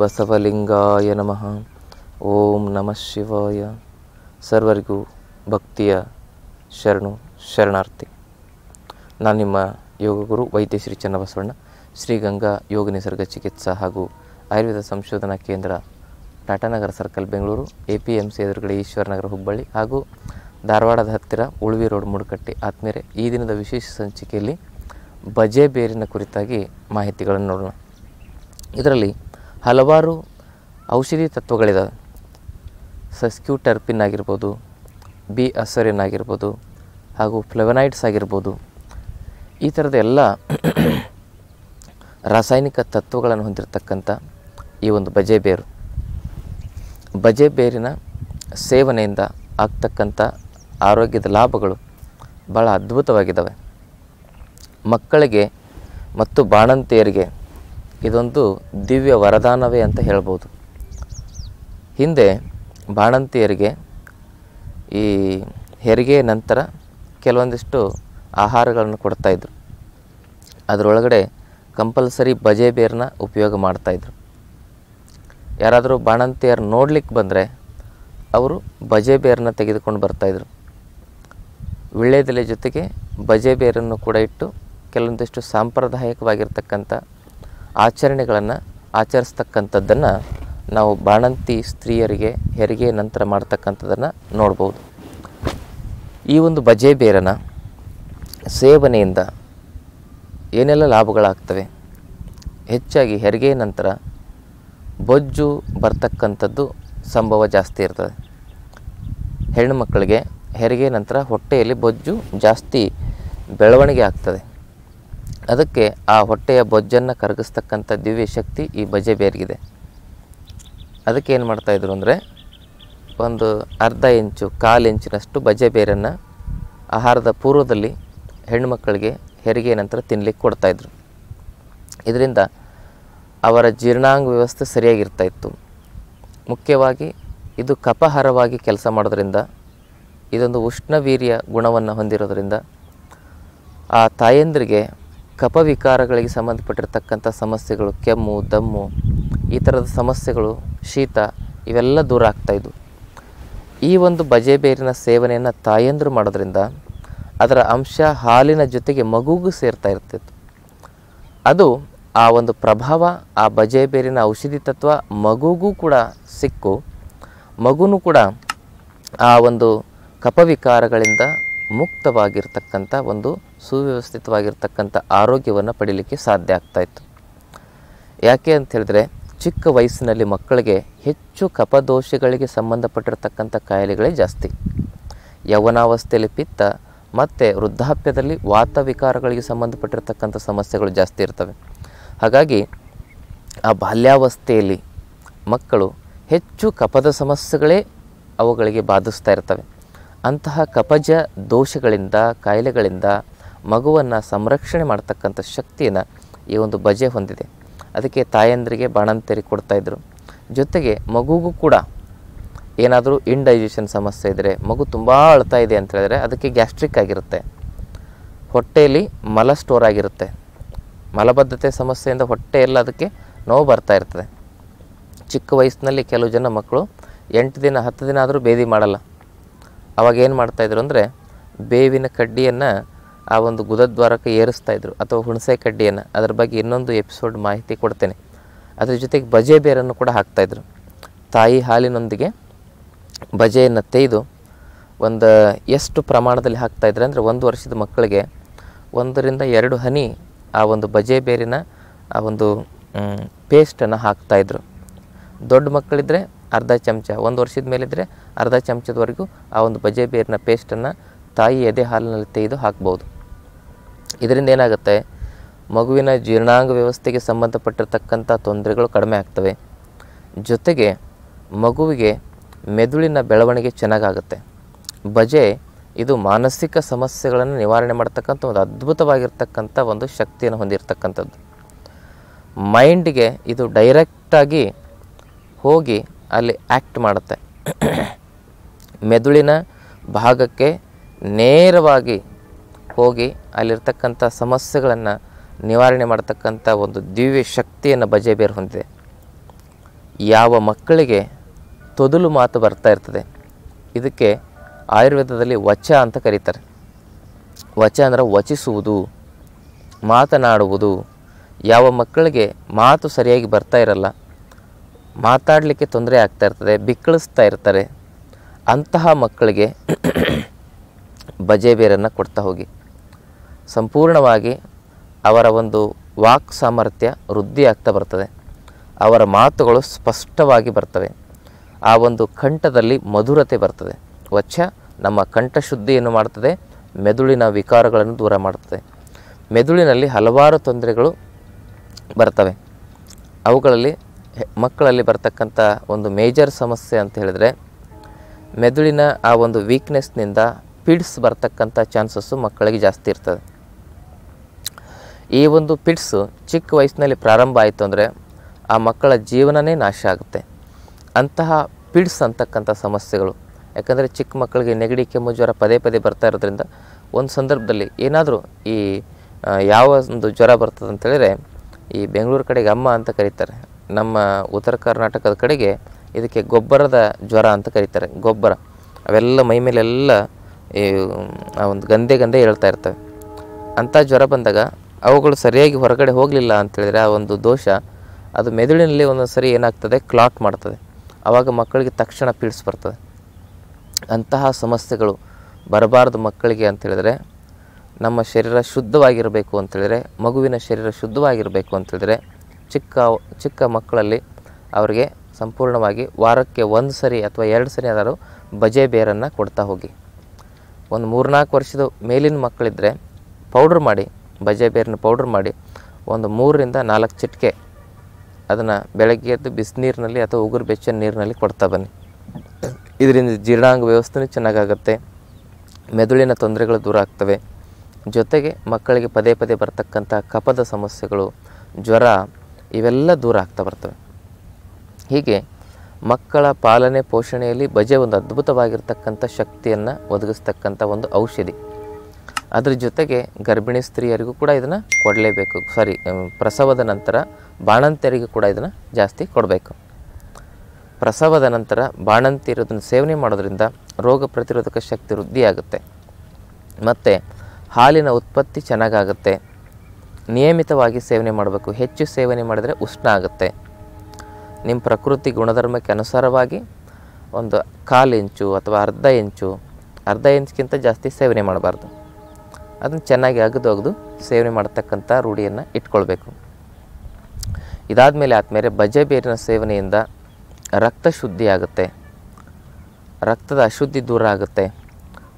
ಬಸವಲಿಂಗಾಯ ನಮಃ ಓಂ ನಮಃ ಶಿವಾಯ ಸರ್ವರಿಗೂ ಭಕ್ತಿಯ ಶರಣು ಶರಣಾರ್ಥಿ ನಾನು ನಿಮ್ಮ ಯೋಗಗುರು ವೈದ್ಯ ಶ್ರೀ ಚನ್ನಬಸವಣ್ಣ ಶ್ರೀಗಂಗಾ ಯೋಗ ನಿಸರ್ಗ ಚಿಕಿತ್ಸಾ ಹಾಗೂ ಆಯುರ್ವೇದ ಸಂಶೋಧನಾ ಕೇಂದ್ರ Tatanagar circle Bengaluru A P M C ಎದುರುಗಡೆ ಈಶ್ವರನಗರ ಹುಬ್ಬಳ್ಳಿ ಹಾಗೂ ಧಾರವಾಡದ ಹತ್ತಿರ ಉಳುವಿ ರೋಡ್ ಮುಡುಕಟ್ಟೆ ಆತ್ಮೇರೆ ಈ ದಿನದ ವಿಶೇಷ ಸಂಚಿಕೆಯಲ್ಲಿ ಬಜೆ ಬೇರಿನ ಕುರಿತಾಗಿ ಮಾಹಿತಿಗಳನ್ನು ನೋಡೋಣ ಇದರಲ್ಲಿ ಹಲವಾರು ಔಷಧಿ ತತ್ವಗಳಿದ್ದಾವೆ ಸಸ್ಕ್ಯೂ ಟರ್ಪಿನ್ ಆಗಿರ್ಬೋದು ಬಿ ಅಸರಿನ್ ಆಗಿರ್ಬೋದು ಹಾಗೂ ಫ್ಲೆವನೈಡ್ಸ್ ಆಗಿರ್ಬೋದು ಈ ಥರದ ಎಲ್ಲ ರಾಸಾಯನಿಕ ತತ್ವಗಳನ್ನು ಹೊಂದಿರತಕ್ಕಂಥ ಈ ಒಂದು ಬೇರು ಬಜೆ ಬಜೆ ಬೇರಿನ ಸೇವನೆಯಿಂದ ಆಗ್ತಕ್ಕಂಥ ಆರೋಗ್ಯದ ಲಾಭಗಳು ಭಾಳ ಅದ್ಭುತವಾಗಿದ್ದಾವೆ ಮಕ್ಕಳಿಗೆ ಮತ್ತು ಬಾಣಂತಿಯರಿಗೆ ಇದೊಂದು ದಿವ್ಯ ವರದಾನವೇ ಅಂತ ಹೇಳ್ಬೋದು ಹಿಂದೆ ಬಾಣಂತಿಯರಿಗೆ ಈ ಹೆರಿಗೆ ನಂತರ ಕೆಲವೊಂದಿಷ್ಟು ಆಹಾರಗಳನ್ನು ಕೊಡ್ತಾಯಿದ್ರು ಅದರೊಳಗಡೆ ಕಂಪಲ್ಸರಿ ಬಜೆ ಬೇರನ್ನ ಉಪಯೋಗ ಮಾಡ್ತಾಯಿದ್ರು ಯಾರಾದರೂ ಬಾಣಂತಿಯರು ನೋಡ್ಲಿಕ್ಕೆ ಬಂದರೆ ಅವರು ಬಜೆ ಬೇರನ್ನ ತೆಗೆದುಕೊಂಡು ಬರ್ತಾಯಿದ್ರು ವಿಳ್ಯದಲ್ಲಿ ಜೊತೆಗೆ ಬಜೆ ಬೇರನ್ನು ಕೂಡ ಇಟ್ಟು ಕೆಲವೊಂದಿಷ್ಟು ಸಾಂಪ್ರದಾಯಿಕವಾಗಿರ್ತಕ್ಕಂಥ ಆಚರಣೆಗಳನ್ನು ಆಚರಿಸ್ತಕ್ಕಂಥದ್ದನ್ನು ನಾವು ಬಾಣಂತಿ ಸ್ತ್ರೀಯರಿಗೆ ಹೆರಿಗೆ ನಂತರ ಮಾಡ್ತಕ್ಕಂಥದ್ದನ್ನು ನೋಡ್ಬೋದು ಈ ಒಂದು ಬಜೆ ಬೇರನ ಸೇವನೆಯಿಂದ ಏನೆಲ್ಲ ಲಾಭಗಳಾಗ್ತವೆ ಹೆಚ್ಚಾಗಿ ಹೆರಿಗೆ ನಂತರ ಬೊಜ್ಜು ಬರ್ತಕ್ಕಂಥದ್ದು ಸಂಭವ ಜಾಸ್ತಿ ಇರ್ತದೆ ಹೆಣ್ಣು ಮಕ್ಕಳಿಗೆ ಹೆರಿಗೆ ನಂತರ ಹೊಟ್ಟೆಯಲ್ಲಿ ಬೊಜ್ಜು ಜಾಸ್ತಿ ಬೆಳವಣಿಗೆ ಆಗ್ತದೆ ಅದಕ್ಕೆ ಆ ಹೊಟ್ಟೆಯ ಬೊಜ್ಜನ್ನು ಕರಗಿಸ್ತಕ್ಕಂಥ ದಿವ್ಯ ಶಕ್ತಿ ಈ ಬಜೆ ಬೇರಿಗಿದೆ ಅದಕ್ಕೆ ಏನು ಮಾಡ್ತಾಯಿದ್ರು ಅಂದರೆ ಒಂದು ಅರ್ಧ ಇಂಚು ಕಾಲು ಇಂಚಿನಷ್ಟು ಬಜೆ ಬೇರನ್ನು ಆಹಾರದ ಪೂರ್ವದಲ್ಲಿ ಹೆಣ್ಣುಮಕ್ಕಳಿಗೆ ಹೆರಿಗೆ ನಂತರ ತಿನ್ನಲಿಕ್ಕೆ ಕೊಡ್ತಾಯಿದ್ರು ಇದರಿಂದ ಅವರ ಜೀರ್ಣಾಂಗ ವ್ಯವಸ್ಥೆ ಸರಿಯಾಗಿರ್ತಾ ಇತ್ತು ಮುಖ್ಯವಾಗಿ ಇದು ಕಪಹರವಾಗಿ ಕೆಲಸ ಮಾಡೋದ್ರಿಂದ ಇದೊಂದು ಉಷ್ಣವೀರ್ಯ ಗುಣವನ್ನು ಹೊಂದಿರೋದ್ರಿಂದ ಆ ತಾಯಂದ್ರಿಗೆ ಕಪವಿಕಾರಗಳಿಗೆ ಸಂಬಂಧಪಟ್ಟಿರ್ತಕ್ಕಂಥ ಸಮಸ್ಯೆಗಳು ಕೆಮ್ಮು ದಮ್ಮು ಈ ಥರದ ಸಮಸ್ಯೆಗಳು ಶೀತ ಇವೆಲ್ಲ ದೂರ ಆಗ್ತಾಯಿದ್ವು ಈ ಒಂದು ಬಜೆ ಬೇರಿನ ಸೇವನೆಯನ್ನು ತಾಯಂದರು ಮಾಡೋದ್ರಿಂದ ಅದರ ಅಂಶ ಹಾಲಿನ ಜೊತೆಗೆ ಮಗುಗೂ ಸೇರ್ತಾ ಇರ್ತಿತ್ತು ಅದು ಆ ಒಂದು ಪ್ರಭಾವ ಆ ಬಜೆ ಬೇರಿನ ಔಷಧಿ ತತ್ವ ಮಗುಗೂ ಕೂಡ ಸಿಕ್ಕು ಮಗುನೂ ಕೂಡ ಆ ಒಂದು ಕಪವಿಕಾರಗಳಿಂದ ಮುಕ್ತವಾಗಿರ್ತಕ್ಕಂಥ ಒಂದು ಸುವ್ಯವಸ್ಥಿತವಾಗಿರ್ತಕ್ಕಂಥ ಆರೋಗ್ಯವನ್ನು ಪಡೀಲಿಕ್ಕೆ ಸಾಧ್ಯ ಆಗ್ತಾಯಿತ್ತು ಯಾಕೆ ಅಂತ ಹೇಳಿದ್ರೆ ಚಿಕ್ಕ ವಯಸ್ಸಿನಲ್ಲಿ ಮಕ್ಕಳಿಗೆ ಹೆಚ್ಚು ಕಪದೋಷಗಳಿಗೆ ಸಂಬಂಧಪಟ್ಟಿರತಕ್ಕಂಥ ಕಾಯಿಲೆಗಳೇ ಜಾಸ್ತಿ ಯೌವನಾವಸ್ಥೆಯಲ್ಲಿ ಪಿತ್ತ ಮತ್ತು ವೃದ್ಧಾಪ್ಯದಲ್ಲಿ ವಾತ ವಿಕಾರಗಳಿಗೆ ಸಮಸ್ಯೆಗಳು ಜಾಸ್ತಿ ಇರ್ತವೆ ಹಾಗಾಗಿ ಆ ಬಾಲ್ಯಾವಸ್ಥೆಯಲ್ಲಿ ಮಕ್ಕಳು ಹೆಚ್ಚು ಕಪದ ಸಮಸ್ಯೆಗಳೇ ಅವುಗಳಿಗೆ ಬಾಧಿಸ್ತಾ ಇರ್ತವೆ ಅಂತಹ ಕಪಜ ದೋಷಗಳಿಂದ ಕಾಯಿಲೆಗಳಿಂದ ಮಗುವನ್ನು ಸಂರಕ್ಷಣೆ ಮಾಡ್ತಕ್ಕಂಥ ಶಕ್ತಿಯನ್ನು ಈ ಒಂದು ಬಜೆ ಹೊಂದಿದೆ ಅದಕ್ಕೆ ತಾಯಂದರಿಗೆ ಬಾಣಂತರಿ ಕೊಡ್ತಾಯಿದ್ರು ಜೊತೆಗೆ ಮಗುಗೂ ಕೂಡ ಏನಾದರೂ ಇಂಡೈಜೆಷನ್ ಸಮಸ್ಯೆ ಇದ್ದರೆ ಮಗು ತುಂಬ ಅಳ್ತಾ ಇದೆ ಅಂತ ಹೇಳಿದ್ರೆ ಅದಕ್ಕೆ ಗ್ಯಾಸ್ಟ್ರಿಕ್ ಆಗಿರುತ್ತೆ ಹೊಟ್ಟೆಯಲ್ಲಿ ಮಲ ಸ್ಟೋರ್ ಆಗಿರುತ್ತೆ ಮಲಬದ್ಧತೆ ಸಮಸ್ಯೆಯಿಂದ ಹೊಟ್ಟೆ ಎಲ್ಲ ಅದಕ್ಕೆ ನೋವು ಬರ್ತಾ ಇರ್ತದೆ ಚಿಕ್ಕ ವಯಸ್ಸಿನಲ್ಲಿ ಕೆಲವು ಜನ ಮಕ್ಕಳು ಎಂಟು ದಿನ ಹತ್ತು ದಿನ ಆದರೂ ಬೇದಿ ಮಾಡಲ್ಲ ಅವಾಗ ಏನು ಮಾಡ್ತಾಯಿದ್ರು ಅಂದರೆ ಬೇವಿನ ಕಡ್ಡಿಯನ್ನು ಆ ಒಂದು ಗುದದ್ವಾರಕ್ಕೆ ಏರಿಸ್ತಾ ಇದ್ರು ಅಥವಾ ಹುಣಸೆ ಕಡ್ಡಿಯನ್ನು ಅದರ ಬಗ್ಗೆ ಇನ್ನೊಂದು ಎಪಿಸೋಡ್ ಮಾಹಿತಿ ಕೊಡ್ತೇನೆ ಅದ್ರ ಜೊತೆಗೆ ಬಜೆ ಬೇರನ್ನು ಕೂಡ ಹಾಕ್ತಾಯಿದ್ರು ತಾಯಿ ಹಾಲಿನೊಂದಿಗೆ ಬಜೆಯನ್ನು ತೆಗೆದು ಒಂದು ಎಷ್ಟು ಪ್ರಮಾಣದಲ್ಲಿ ಹಾಕ್ತಾಯಿದ್ರೆ ಅಂದರೆ ಒಂದು ವರ್ಷದ ಮಕ್ಕಳಿಗೆ ಒಂದರಿಂದ ಎರಡು ಹನಿ ಆ ಒಂದು ಬಜೆ ಬೇರಿನ ಆ ಒಂದು ಪೇಸ್ಟನ್ನು ಹಾಕ್ತಾಯಿದ್ರು ದೊಡ್ಡ ಮಕ್ಕಳಿದ್ದರೆ ಅರ್ಧ ಚಮಚ ಒಂದು ವರ್ಷದ ಮೇಲಿದ್ದರೆ ಅರ್ಧ ಚಮಚದವರೆಗೂ ಆ ಒಂದು ಬಜೆ ಬೇರಿನ ಪೇಸ್ಟನ್ನು ತಾಯಿ ಎದೆ ಹಾಲಿನಲ್ಲಿ ತೆಗೆದು ಹಾಕ್ಬೋದು ಇದರಿಂದ ಏನಾಗುತ್ತೆ ಮಗುವಿನ ಜೀರ್ಣಾಂಗ ವ್ಯವಸ್ಥೆಗೆ ಸಂಬಂಧಪಟ್ಟಿರ್ತಕ್ಕಂಥ ತೊಂದರೆಗಳು ಕಡಿಮೆ ಆಗ್ತವೆ ಜೊತೆಗೆ ಮಗುವಿಗೆ ಮೆದುಳಿನ ಬೆಳವಣಿಗೆ ಚೆನ್ನಾಗಾಗುತ್ತೆ ಬಜೆ ಇದು ಮಾನಸಿಕ ಸಮಸ್ಯೆಗಳನ್ನು ನಿವಾರಣೆ ಮಾಡತಕ್ಕಂಥ ಒಂದು ಅದ್ಭುತವಾಗಿರ್ತಕ್ಕಂಥ ಒಂದು ಶಕ್ತಿಯನ್ನು ಹೊಂದಿರತಕ್ಕಂಥದ್ದು ಮೈಂಡ್ಗೆ ಇದು ಡೈರೆಕ್ಟಾಗಿ ಹೋಗಿ ಅಲ್ಲಿ ಆ್ಯಕ್ಟ್ ಮಾಡುತ್ತೆ ಮೆದುಳಿನ ಭಾಗಕ್ಕೆ ನೇರವಾಗಿ ಹೋಗಿ ಅಲ್ಲಿರ್ತಕ್ಕಂಥ ಸಮಸ್ಯೆಗಳನ್ನು ನಿವಾರಣೆ ಮಾಡತಕ್ಕಂಥ ಒಂದು ದಿವ್ಯ ಶಕ್ತಿಯನ್ನು ಬಜೆಬೇರು ಹೊಂದಿದೆ ಯಾವ ಮಕ್ಕಳಿಗೆ ತೊದಲು ಮಾತು ಬರ್ತಾ ಇರ್ತದೆ ಇದಕ್ಕೆ ಆಯುರ್ವೇದದಲ್ಲಿ ವಚ ಅಂತ ಕರೀತಾರೆ ವಚ ಅಂದರೆ ವಚಿಸುವುದು ಮಾತನಾಡುವುದು ಯಾವ ಮಕ್ಕಳಿಗೆ ಮಾತು ಸರಿಯಾಗಿ ಬರ್ತಾ ಇರಲ್ಲ ಮಾತಾಡಲಿಕ್ಕೆ ತೊಂದರೆ ಆಗ್ತಾ ಇರ್ತದೆ ಬಿಕ್ಕಳಿಸ್ತಾ ಇರ್ತಾರೆ ಅಂತಹ ಮಕ್ಕಳಿಗೆ ಬಜೆ ಬೇರನ್ನು ಕೊಡ್ತಾ ಹೋಗಿ ಸಂಪೂರ್ಣವಾಗಿ ಅವರ ಒಂದು ವಾಕ್ ಸಾಮರ್ಥ್ಯ ಆಗ್ತಾ ಬರ್ತದೆ ಅವರ ಮಾತುಗಳು ಸ್ಪಷ್ಟವಾಗಿ ಬರ್ತವೆ ಆ ಒಂದು ಕಂಠದಲ್ಲಿ ಮಧುರತೆ ಬರ್ತದೆ ವಚ್ಚ ನಮ್ಮ ಶುದ್ಧಿಯನ್ನು ಮಾಡ್ತದೆ ಮೆದುಳಿನ ವಿಕಾರಗಳನ್ನು ದೂರ ಮಾಡ್ತದೆ ಮೆದುಳಿನಲ್ಲಿ ಹಲವಾರು ತೊಂದರೆಗಳು ಬರ್ತವೆ ಅವುಗಳಲ್ಲಿ ಮಕ್ಕಳಲ್ಲಿ ಬರ್ತಕ್ಕಂಥ ಒಂದು ಮೇಜರ್ ಸಮಸ್ಯೆ ಅಂತ ಹೇಳಿದರೆ ಮೆದುಳಿನ ಆ ಒಂದು ವೀಕ್ನೆಸ್ನಿಂದ ಪಿಡ್ಸ್ ಬರ್ತಕ್ಕಂಥ ಚಾನ್ಸಸ್ಸು ಮಕ್ಕಳಿಗೆ ಜಾಸ್ತಿ ಇರ್ತದೆ ಈ ಒಂದು ಪಿಟ್ಸು ಚಿಕ್ಕ ವಯಸ್ಸಿನಲ್ಲಿ ಪ್ರಾರಂಭ ಆಯಿತು ಅಂದರೆ ಆ ಮಕ್ಕಳ ಜೀವನನೇ ನಾಶ ಆಗುತ್ತೆ ಅಂತಹ ಪಿಡ್ಸ್ ಅಂತಕ್ಕಂಥ ಸಮಸ್ಯೆಗಳು ಯಾಕಂದರೆ ಚಿಕ್ಕ ಮಕ್ಕಳಿಗೆ ನೆಗಡಿ ಕೆಮ್ಮು ಜ್ವರ ಪದೇ ಪದೇ ಬರ್ತಾ ಇರೋದ್ರಿಂದ ಒಂದು ಸಂದರ್ಭದಲ್ಲಿ ಏನಾದರೂ ಈ ಯಾವ ಒಂದು ಜ್ವರ ಬರ್ತದೆ ಅಂತೇಳಿದರೆ ಈ ಬೆಂಗಳೂರು ಕಡೆಗೆ ಅಮ್ಮ ಅಂತ ಕರೀತಾರೆ ನಮ್ಮ ಉತ್ತರ ಕರ್ನಾಟಕದ ಕಡೆಗೆ ಇದಕ್ಕೆ ಗೊಬ್ಬರದ ಜ್ವರ ಅಂತ ಕರೀತಾರೆ ಗೊಬ್ಬರ ಅವೆಲ್ಲ ಮೈ ಮೇಲೆಲ್ಲ ಈ ಒಂದು ಗಂದೆ ಗಂದೆ ಹೇಳ್ತಾ ಇರ್ತವೆ ಅಂಥ ಜ್ವರ ಬಂದಾಗ ಅವುಗಳು ಸರಿಯಾಗಿ ಹೊರಗಡೆ ಹೋಗಲಿಲ್ಲ ಅಂತೇಳಿದರೆ ಆ ಒಂದು ದೋಷ ಅದು ಮೆದುಳಿನಲ್ಲಿ ಒಂದೊಂದು ಸರಿ ಏನಾಗ್ತದೆ ಕ್ಲಾಟ್ ಮಾಡ್ತದೆ ಆವಾಗ ಮಕ್ಕಳಿಗೆ ತಕ್ಷಣ ಪೀಡ್ಸ್ ಬರ್ತದೆ ಅಂತಹ ಸಮಸ್ಯೆಗಳು ಬರಬಾರದು ಮಕ್ಕಳಿಗೆ ಅಂತೇಳಿದರೆ ನಮ್ಮ ಶರೀರ ಶುದ್ಧವಾಗಿರಬೇಕು ಅಂತೇಳಿದರೆ ಮಗುವಿನ ಶರೀರ ಶುದ್ಧವಾಗಿರಬೇಕು ಅಂತೇಳಿದರೆ ಚಿಕ್ಕ ಚಿಕ್ಕ ಮಕ್ಕಳಲ್ಲಿ ಅವರಿಗೆ ಸಂಪೂರ್ಣವಾಗಿ ವಾರಕ್ಕೆ ಒಂದು ಸರಿ ಅಥವಾ ಎರಡು ಸರಿ ಆದರೂ ಬಜೆ ಬೇರನ್ನು ಕೊಡ್ತಾ ಹೋಗಿ ಒಂದು ಮೂರ್ನಾಲ್ಕು ವರ್ಷದ ಮೇಲಿನ ಮಕ್ಕಳಿದ್ದರೆ ಪೌಡ್ರ್ ಮಾಡಿ ಬಜೆ ಬೇರಿನ ಪೌಡ್ರ್ ಮಾಡಿ ಒಂದು ಮೂರರಿಂದ ನಾಲ್ಕು ಚಿಟಿಕೆ ಅದನ್ನು ಬೆಳಗ್ಗೆ ಎದ್ದು ಬಿಸಿನೀರಿನಲ್ಲಿ ಅಥವಾ ಉಗುರು ಬೆಚ್ಚ ನೀರಿನಲ್ಲಿ ಕೊಡ್ತಾ ಬನ್ನಿ ಇದರಿಂದ ಜೀರ್ಣಾಂಗ ವ್ಯವಸ್ಥೆನೂ ಚೆನ್ನಾಗಾಗುತ್ತೆ ಮೆದುಳಿನ ತೊಂದರೆಗಳು ದೂರ ಆಗ್ತವೆ ಜೊತೆಗೆ ಮಕ್ಕಳಿಗೆ ಪದೇ ಪದೇ ಬರ್ತಕ್ಕಂಥ ಕಪದ ಸಮಸ್ಯೆಗಳು ಜ್ವರ ಇವೆಲ್ಲ ದೂರ ಆಗ್ತಾ ಬರ್ತವೆ ಹೀಗೆ ಮಕ್ಕಳ ಪಾಲನೆ ಪೋಷಣೆಯಲ್ಲಿ ಬಜೆ ಒಂದು ಅದ್ಭುತವಾಗಿರ್ತಕ್ಕಂಥ ಶಕ್ತಿಯನ್ನು ಒದಗಿಸ್ತಕ್ಕಂಥ ಒಂದು ಔಷಧಿ ಅದ್ರ ಜೊತೆಗೆ ಗರ್ಭಿಣಿ ಸ್ತ್ರೀಯರಿಗೂ ಕೂಡ ಇದನ್ನು ಕೊಡಲೇಬೇಕು ಸಾರಿ ಪ್ರಸವದ ನಂತರ ಬಾಣಂತಿಯರಿಗೂ ಕೂಡ ಇದನ್ನು ಜಾಸ್ತಿ ಕೊಡಬೇಕು ಪ್ರಸವದ ನಂತರ ಬಾಣಂತಿ ಇರೋದನ್ನು ಸೇವನೆ ಮಾಡೋದ್ರಿಂದ ರೋಗ ಪ್ರತಿರೋಧಕ ಶಕ್ತಿ ವೃದ್ಧಿಯಾಗುತ್ತೆ ಮತ್ತು ಹಾಲಿನ ಉತ್ಪತ್ತಿ ಚೆನ್ನಾಗಾಗುತ್ತೆ ನಿಯಮಿತವಾಗಿ ಸೇವನೆ ಮಾಡಬೇಕು ಹೆಚ್ಚು ಸೇವನೆ ಮಾಡಿದರೆ ಉಷ್ಣ ಆಗುತ್ತೆ ನಿಮ್ಮ ಪ್ರಕೃತಿ ಗುಣಧರ್ಮಕ್ಕೆ ಅನುಸಾರವಾಗಿ ಒಂದು ಕಾಲು ಇಂಚು ಅಥವಾ ಅರ್ಧ ಇಂಚು ಅರ್ಧ ಇಂಚ್ಗಿಂತ ಜಾಸ್ತಿ ಸೇವನೆ ಮಾಡಬಾರ್ದು ಅದನ್ನು ಚೆನ್ನಾಗಿ ಅಗದು ಅಗದು ಸೇವನೆ ಮಾಡತಕ್ಕಂಥ ರೂಢಿಯನ್ನು ಇಟ್ಕೊಳ್ಬೇಕು ಇದಾದ ಮೇಲೆ ಆದಮೇಲೆ ಬಜೆ ಬೇರಿನ ಸೇವನೆಯಿಂದ ರಕ್ತ ಶುದ್ಧಿ ಆಗುತ್ತೆ ರಕ್ತದ ಅಶುದ್ಧಿ ದೂರ ಆಗುತ್ತೆ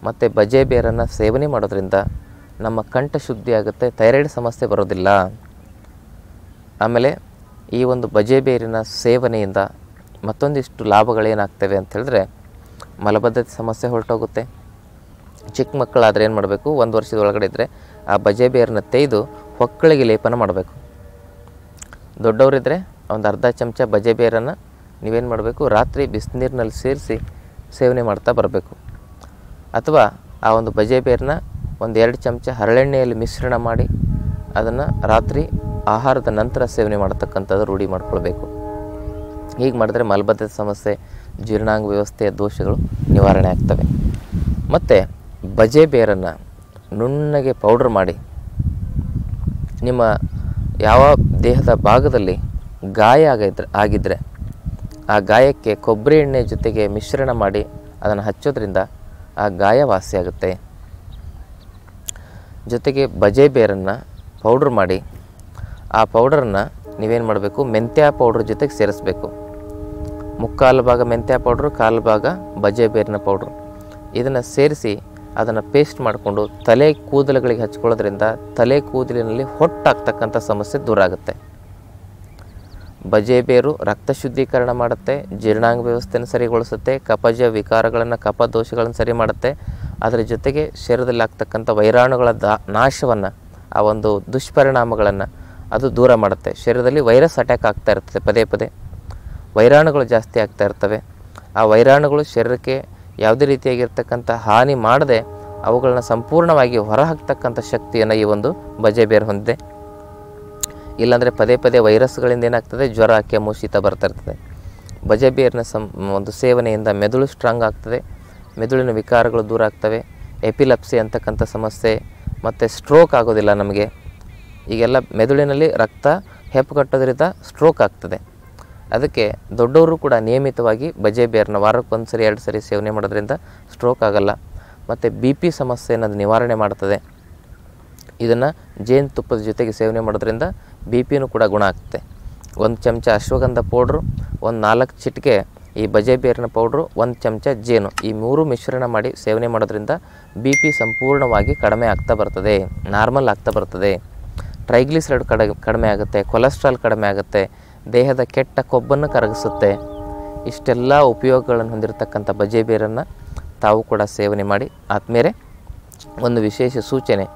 ಮತ್ತು ಬಜೆ ಬೇರನ್ನು ಸೇವನೆ ಮಾಡೋದ್ರಿಂದ ನಮ್ಮ ಕಂಠ ಶುದ್ಧಿ ಆಗುತ್ತೆ ಥೈರಾಯ್ಡ್ ಸಮಸ್ಯೆ ಬರೋದಿಲ್ಲ ಆಮೇಲೆ ಈ ಒಂದು ಬಜೆ ಬೇರಿನ ಸೇವನೆಯಿಂದ ಮತ್ತೊಂದಿಷ್ಟು ಲಾಭಗಳೇನಾಗ್ತವೆ ಅಂತ ಹೇಳಿದ್ರೆ ಮಲಬದ್ಧತೆ ಸಮಸ್ಯೆ ಹೊರಟೋಗುತ್ತೆ ಚಿಕ್ಕ ಮಕ್ಕಳಾದರೆ ಏನು ಮಾಡಬೇಕು ಒಂದು ವರ್ಷದ ಒಳಗಡೆ ಇದ್ದರೆ ಆ ಬಜೆ ಬೇರನ್ನು ತೆಗೆದು ಹೊಕ್ಕಳಿಗೆ ಲೇಪನ ಮಾಡಬೇಕು ದೊಡ್ಡವರಿದ್ದರೆ ಒಂದು ಅರ್ಧ ಚಮಚ ಬಜೆ ಬೇರನ್ನು ನೀವೇನು ಮಾಡಬೇಕು ರಾತ್ರಿ ಬಿಸಿನೀರಿನಲ್ಲಿ ಸೇರಿಸಿ ಸೇವನೆ ಮಾಡ್ತಾ ಬರಬೇಕು ಅಥವಾ ಆ ಒಂದು ಬಜೆ ಬೇರನ್ನ ಒಂದು ಎರಡು ಚಮಚ ಹರಳೆಣ್ಣೆಯಲ್ಲಿ ಮಿಶ್ರಣ ಮಾಡಿ ಅದನ್ನು ರಾತ್ರಿ ಆಹಾರದ ನಂತರ ಸೇವನೆ ಮಾಡ್ತಕ್ಕಂಥದ್ದು ರೂಢಿ ಮಾಡಿಕೊಳ್ಬೇಕು ಹೀಗೆ ಮಾಡಿದ್ರೆ ಮಲಬದ್ಧತೆ ಸಮಸ್ಯೆ ಜೀರ್ಣಾಂಗ ವ್ಯವಸ್ಥೆಯ ದೋಷಗಳು ನಿವಾರಣೆ ಆಗ್ತವೆ ಮತ್ತು ಬಜೆ ಬೇರನ್ನು ನುಣ್ಣಗೆ ಪೌಡ್ರ್ ಮಾಡಿ ನಿಮ್ಮ ಯಾವ ದೇಹದ ಭಾಗದಲ್ಲಿ ಗಾಯ ಆಗಿದ್ರೆ ಆಗಿದ್ದರೆ ಆ ಗಾಯಕ್ಕೆ ಕೊಬ್ಬರಿ ಎಣ್ಣೆ ಜೊತೆಗೆ ಮಿಶ್ರಣ ಮಾಡಿ ಅದನ್ನು ಹಚ್ಚೋದ್ರಿಂದ ಆ ಗಾಯ ವಾಸಿಯಾಗುತ್ತೆ ಜೊತೆಗೆ ಬಜೆ ಬೇರನ್ನು ಪೌಡ್ರ್ ಮಾಡಿ ಆ ಪೌಡರನ್ನು ನೀವೇನು ಮಾಡಬೇಕು ಮೆಂತ್ಯ ಪೌಡ್ರ್ ಜೊತೆಗೆ ಸೇರಿಸಬೇಕು ಮುಕ್ಕಾಲು ಭಾಗ ಮೆಂತ್ಯ ಪೌಡ್ರು ಕಾಲು ಭಾಗ ಬಜೆ ಬೇರಿನ ಪೌಡ್ರು ಇದನ್ನು ಸೇರಿಸಿ ಅದನ್ನು ಪೇಸ್ಟ್ ಮಾಡಿಕೊಂಡು ತಲೆ ಕೂದಲುಗಳಿಗೆ ಹಚ್ಕೊಳ್ಳೋದ್ರಿಂದ ತಲೆ ಕೂದಲಿನಲ್ಲಿ ಹೊಟ್ಟಾಗ್ತಕ್ಕಂಥ ಸಮಸ್ಯೆ ದೂರ ಆಗುತ್ತೆ ಬಜೆ ಬೇರು ರಕ್ತ ಶುದ್ಧೀಕರಣ ಮಾಡುತ್ತೆ ಜೀರ್ಣಾಂಗ ವ್ಯವಸ್ಥೆಯನ್ನು ಸರಿಗೊಳಿಸುತ್ತೆ ಕಪಜ ವಿಕಾರಗಳನ್ನು ಕಪ ದೋಷಗಳನ್ನು ಸರಿ ಮಾಡುತ್ತೆ ಅದರ ಜೊತೆಗೆ ಶರೀರದಲ್ಲಿ ಆಗ್ತಕ್ಕಂಥ ವೈರಾಣುಗಳ ದ ನಾಶವನ್ನು ಆ ಒಂದು ದುಷ್ಪರಿಣಾಮಗಳನ್ನು ಅದು ದೂರ ಮಾಡುತ್ತೆ ಶರೀರದಲ್ಲಿ ವೈರಸ್ ಅಟ್ಯಾಕ್ ಆಗ್ತಾ ಇರ್ತದೆ ಪದೇ ಪದೇ ವೈರಾಣುಗಳು ಜಾಸ್ತಿ ಆಗ್ತಾ ಇರ್ತವೆ ಆ ವೈರಾಣುಗಳು ಶರೀರಕ್ಕೆ ಯಾವುದೇ ರೀತಿಯಾಗಿರ್ತಕ್ಕಂಥ ಹಾನಿ ಮಾಡದೆ ಅವುಗಳನ್ನ ಸಂಪೂರ್ಣವಾಗಿ ಹೊರಹಾಕ್ತಕ್ಕಂಥ ಶಕ್ತಿಯನ್ನು ಈ ಒಂದು ಬಜೆ ಹೊಂದಿದೆ ಇಲ್ಲಾಂದರೆ ಪದೇ ಪದೇ ವೈರಸ್ಗಳಿಂದ ಏನಾಗ್ತದೆ ಜ್ವರ ಕೆಮ್ಮು ಶೀತ ಬರ್ತಾ ಇರ್ತದೆ ಬಜೆ ಬೇರಿನ ಸಂ ಒಂದು ಸೇವನೆಯಿಂದ ಮೆದುಳು ಸ್ಟ್ರಾಂಗ್ ಆಗ್ತದೆ ಮೆದುಳಿನ ವಿಕಾರಗಳು ದೂರ ಆಗ್ತವೆ ಎಪಿಲಪ್ಸಿ ಅಂತಕ್ಕಂಥ ಸಮಸ್ಯೆ ಮತ್ತು ಸ್ಟ್ರೋಕ್ ಆಗೋದಿಲ್ಲ ನಮಗೆ ಈಗೆಲ್ಲ ಮೆದುಳಿನಲ್ಲಿ ರಕ್ತ ಹೆಪ್ಪು ಕಟ್ಟೋದ್ರಿಂದ ಸ್ಟ್ರೋಕ್ ಆಗ್ತದೆ ಅದಕ್ಕೆ ದೊಡ್ಡವರು ಕೂಡ ನಿಯಮಿತವಾಗಿ ಬಜೆ ವಾರಕ್ಕೆ ವಾರಕ್ಕೊಂದು ಸರಿ ಎರಡು ಸರಿ ಸೇವನೆ ಮಾಡೋದ್ರಿಂದ ಸ್ಟ್ರೋಕ್ ಆಗಲ್ಲ ಮತ್ತು ಬಿ ಪಿ ಸಮಸ್ಯೆಯನ್ನು ಅದು ನಿವಾರಣೆ ಮಾಡ್ತದೆ ಇದನ್ನು ಜೇನುತುಪ್ಪದ ಜೊತೆಗೆ ಸೇವನೆ ಮಾಡೋದ್ರಿಂದ ಬಿ ಪಿನೂ ಕೂಡ ಗುಣ ಆಗ್ತದೆ ಒಂದು ಚಮಚ ಅಶ್ವಗಂಧ ಪೌಡ್ರು ಒಂದು ನಾಲ್ಕು ಚಿಟಿಕೆ ಈ ಬಜೆ ಬೇರಿನ ಪೌಡ್ರು ಒಂದು ಚಮಚ ಜೇನು ಈ ಮೂರು ಮಿಶ್ರಣ ಮಾಡಿ ಸೇವನೆ ಮಾಡೋದ್ರಿಂದ ಬಿ ಪಿ ಸಂಪೂರ್ಣವಾಗಿ ಕಡಿಮೆ ಆಗ್ತಾ ಬರ್ತದೆ ನಾರ್ಮಲ್ ಆಗ್ತಾ ಬರ್ತದೆ ಟ್ರೈಗ್ಲಿಸರೈಡ್ ಕಡ ಕಡಿಮೆ ಆಗುತ್ತೆ ಕೊಲೆಸ್ಟ್ರಾಲ್ ಕಡಿಮೆ ಆಗುತ್ತೆ ದೇಹದ ಕೆಟ್ಟ ಕೊಬ್ಬನ್ನು ಕರಗಿಸುತ್ತೆ ಇಷ್ಟೆಲ್ಲ ಉಪಯೋಗಗಳನ್ನು ಹೊಂದಿರತಕ್ಕಂಥ ಬಜೆ ಬೇರನ್ನು ತಾವು ಕೂಡ ಸೇವನೆ ಮಾಡಿ ಆದಮೇಲೆ ಒಂದು ವಿಶೇಷ ಸೂಚನೆ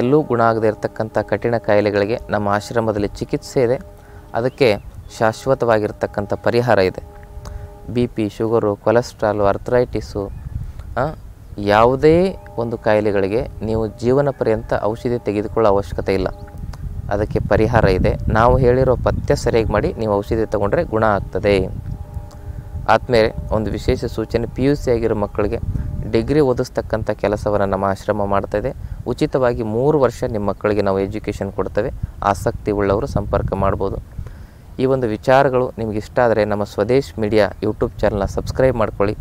ಎಲ್ಲೂ ಗುಣ ಆಗದೇ ಇರತಕ್ಕಂಥ ಕಠಿಣ ಕಾಯಿಲೆಗಳಿಗೆ ನಮ್ಮ ಆಶ್ರಮದಲ್ಲಿ ಚಿಕಿತ್ಸೆ ಇದೆ ಅದಕ್ಕೆ ಶಾಶ್ವತವಾಗಿರ್ತಕ್ಕಂಥ ಪರಿಹಾರ ಇದೆ B P sugar cholesterol arthritis ಯಾವುದೇ ಒಂದು ಕಾಯಿಲೆಗಳಿಗೆ ನೀವು ಜೀವನ ಪರ್ಯಂತ ಔಷಧಿ ತೆಗೆದುಕೊಳ್ಳೋ ಅವಶ್ಯಕತೆ ಇಲ್ಲ ಅದಕ್ಕೆ ಪರಿಹಾರ ಇದೆ ನಾವು ಹೇಳಿರೋ ಪಥ್ಯ ಸರಿಯಾಗಿ ಮಾಡಿ ನೀವು ಔಷಧಿ ತಗೊಂಡ್ರೆ ಗುಣ ಆಗ್ತದೆ ಆದಮೇಲೆ ಒಂದು ವಿಶೇಷ ಸೂಚನೆ ಪಿ ಯು ಸಿ ಆಗಿರೋ ಮಕ್ಕಳಿಗೆ ಡಿಗ್ರಿ ಓದಿಸ್ತಕ್ಕಂಥ ಕೆಲಸವನ್ನು ನಮ್ಮ ಆಶ್ರಮ ಮಾಡ್ತಾಯಿದೆ ಉಚಿತವಾಗಿ ಮೂರು ವರ್ಷ ನಿಮ್ಮ ಮಕ್ಕಳಿಗೆ ನಾವು ಎಜುಕೇಷನ್ ಕೊಡ್ತೇವೆ ಆಸಕ್ತಿ ಉಳ್ಳವರು ಸಂಪರ್ಕ ಮಾಡ್ಬೋದು ಈ ಒಂದು ವಿಚಾರಗಳು ನಿಮ್ಗೆ ಇಷ್ಟ ಆದರೆ ನಮ್ಮ ಸ್ವದೇಶ್ ಮೀಡಿಯಾ ಯೂಟ್ಯೂಬ್ ಚಾನಲ್ನ ಸಬ್ಸ್ಕ್ರೈಬ್ ಮಾಡ್ಕೊಳ್ಳಿ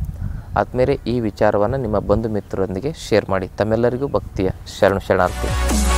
ಆದಮೇಲೆ ಈ ವಿಚಾರವನ್ನು ನಿಮ್ಮ ಬಂಧು ಮಿತ್ರರೊಂದಿಗೆ ಶೇರ್ ಮಾಡಿ ತಮ್ಮೆಲ್ಲರಿಗೂ ಭಕ್ತಿಯ ಶರಣ ಶರಣಾರ್ಥಿ